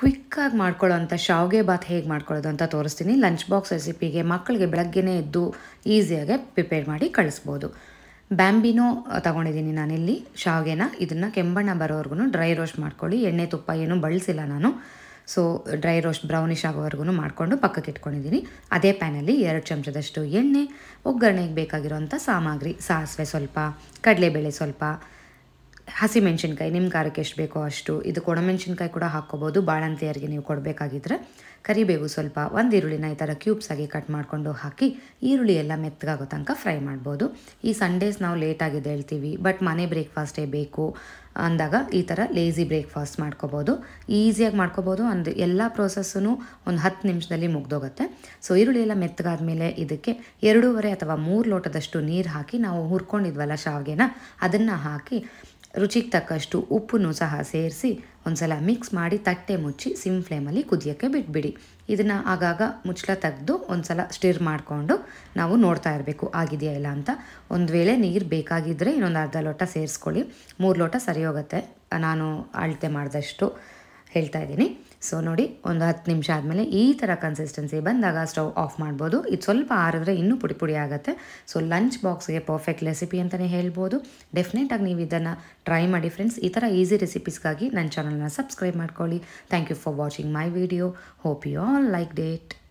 ಕ್ವಿಕ್ಕಾಗಿ ಮಾಡ್ಕೊಳ್ಳೋ ಅಂಥ ಶಾವ್ಗೆ ಬಾತ್ ಹೇಗೆ ಮಾಡ್ಕೊಳ್ಳೋದು ಅಂತ ತೋರಿಸ್ತೀನಿ ಲಂಚ್ ಬಾಕ್ಸ್ ರೆಸಿಪಿಗೆ ಮಕ್ಕಳಿಗೆ ಬೆಳಗ್ಗೆನೇ ಎದ್ದು ಈಸಿಯಾಗಿ ಪ್ರಿಪೇರ್ ಮಾಡಿ ಕಳಿಸ್ಬೋದು ಬ್ಯಾಂಬಿನೋ ತೊಗೊಂಡಿದ್ದೀನಿ ನಾನಿಲ್ಲಿ ಶಾವ್ಗೆನ ಇದನ್ನು ಕೆಂಬಣ್ಣ ಬರೋವರೆಗೂ ಡ್ರೈ ರೋಸ್ಟ್ ಮಾಡ್ಕೊಳ್ಳಿ ಎಣ್ಣೆ ತುಪ್ಪ ಏನೂ ಬಳಸಿಲ್ಲ ನಾನು ಸೊ ಡ್ರೈ ರೋಸ್ಟ್ ಬ್ರೌನಿಶ್ ಆಗೋವರೆಗೂ ಮಾಡಿಕೊಂಡು ಪಕ್ಕಕ್ಕೆ ಇಟ್ಕೊಂಡಿದ್ದೀನಿ ಅದೇ ಪ್ಯಾನಲ್ಲಿ ಎರಡು ಚಮಚದಷ್ಟು ಎಣ್ಣೆ ಒಗ್ಗರಣೆಗೆ ಬೇಕಾಗಿರೋಂಥ ಸಾಮಗ್ರಿ ಸಾಸಿವೆ ಸ್ವಲ್ಪ ಕಡಲೆಬೇಳೆ ಸ್ವಲ್ಪ ಹಸಿಮೆಣ್ಸಿನ್ಕಾಯಿ ನಿಮ್ಮ ಖಾರಕ್ಕೆ ಎಷ್ಟು ಬೇಕೋ ಅಷ್ಟು ಇದು ಕೊಣಮೆಣ್ಸಿನ್ಕಾಯಿ ಕೂಡ ಹಾಕ್ಕೋಬೋದು ಬಾಳಂತಿಯರಿಗೆ ನೀವು ಕೊಡಬೇಕಾಗಿದ್ರೆ ಕರಿಬೇವು ಸ್ವಲ್ಪ ಒಂದು ಈರುಳ್ಳಿನ ಈ ಥರ ಕ್ಯೂಬ್ಸಾಗಿ ಕಟ್ ಮಾಡಿಕೊಂಡು ಹಾಕಿ ಈರುಳ್ಳಿ ಎಲ್ಲ ಮೆತ್ತಗಾಗೋ ತನಕ ಫ್ರೈ ಮಾಡ್ಬೋದು ಈ ಸಂಡೇಸ್ ನಾವು ಲೇಟಾಗಿದ್ದು ಹೇಳ್ತೀವಿ ಬಟ್ ಮನೆ ಬ್ರೇಕ್ಫಾಸ್ಟೇ ಬೇಕು ಅಂದಾಗ ಈ ಥರ ಲೇಸಿ ಬ್ರೇಕ್ಫಾಸ್ಟ್ ಮಾಡ್ಕೋಬೋದು ಈಸಿಯಾಗಿ ಮಾಡ್ಕೋಬೋದು ಅಂದು ಎಲ್ಲ ಪ್ರೋಸೆಸ್ಸೂ ಒಂದು ಹತ್ತು ನಿಮಿಷದಲ್ಲಿ ಮುಗ್ದೋಗುತ್ತೆ ಸೊ ಈರುಳ್ಳಿ ಎಲ್ಲ ಮೆತ್ತಗಾದ್ಮೇಲೆ ಇದಕ್ಕೆ ಎರಡೂವರೆ ಅಥವಾ ಮೂರು ಲೋಟದಷ್ಟು ನೀರು ಹಾಕಿ ನಾವು ಹುರ್ಕೊಂಡಿದ್ವಲ್ಲ ಶಾವಿಗೆನ ಅದನ್ನು ಹಾಕಿ ರುಚಿಗೆ ತಕ್ಕಷ್ಟು ಉಪ್ಪನ್ನು ಸಹ ಸೇರಿಸಿ ಸಲ ಮಿಕ್ಸ್ ಮಾಡಿ ತಟ್ಟೆ ಮುಚ್ಚಿ ಸಿಮ್ ಫ್ಲೇಮಲ್ಲಿ ಕುದಿಯೋಕ್ಕೆ ಬಿಟ್ಬಿಡಿ ಇದನ್ನು ಆಗಾಗ ಮುಚ್ಚಳ ತೆಗೆದು ಸಲ ಸ್ಟಿರ್ ಮಾಡಿಕೊಂಡು ನಾವು ನೋಡ್ತಾ ಇರಬೇಕು ಆಗಿದೆಯಾ ಇಲ್ಲ ಅಂತ ಒಂದು ವೇಳೆ ನೀರು ಬೇಕಾಗಿದ್ದರೆ ಇನ್ನೊಂದು ಅರ್ಧ ಲೋಟ ಸೇರಿಸ್ಕೊಳ್ಳಿ ಮೂರು ಲೋಟ ಸರಿ ಹೋಗುತ್ತೆ ನಾನು ಅಳತೆ ಮಾಡಿದಷ್ಟು ಹೇಳ್ತಾ ಇದ್ದೀನಿ ಸೊ ನೋಡಿ ಒಂದು ಹತ್ತು ನಿಮಿಷ ಆದಮೇಲೆ ಈ ಥರ ಕನ್ಸಿಸ್ಟೆನ್ಸಿ ಬಂದಾಗ ಸ್ಟವ್ ಆಫ್ ಮಾಡ್ಬೋದು ಇದು ಸ್ವಲ್ಪ ಆರಿದ್ರೆ ಇನ್ನೂ ಪುಡಿ ಪುಡಿ ಆಗುತ್ತೆ ಸೊ ಲಂಚ್ ಬಾಕ್ಸ್ಗೆ ಪರ್ಫೆಕ್ಟ್ ರೆಸಿಪಿ ಅಂತಲೇ ಹೇಳ್ಬೋದು ಡೆಫಿನೆಟಾಗಿ ನೀವು ಇದನ್ನು ಟ್ರೈ ಮಾಡಿ ಫ್ರೆಂಡ್ಸ್ ಈ ಥರ ಈಸಿ ರೆಸಿಪೀಸ್ಗಾಗಿ ನನ್ನ ಚಾನಲ್ನ ಸಬ್ಸ್ಕ್ರೈಬ್ ಮಾಡ್ಕೊಳ್ಳಿ thank you for watching my video hope you all like date